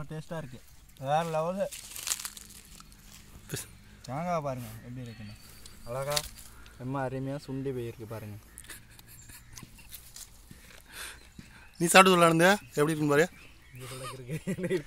செம்ம டேஸ்ட்டாக இருக்குது வேறு லெவலு தேங்காய் பாருங்கள் எப்படி இருக்குன்னு அழகா ரொம்ப அருமையாக சுண்டி போயிருக்கு பாருங்கள் நீ சாப்பிட்டு விளாடுந்த எப்படி இருக்குன்னு பாரு இருக்கு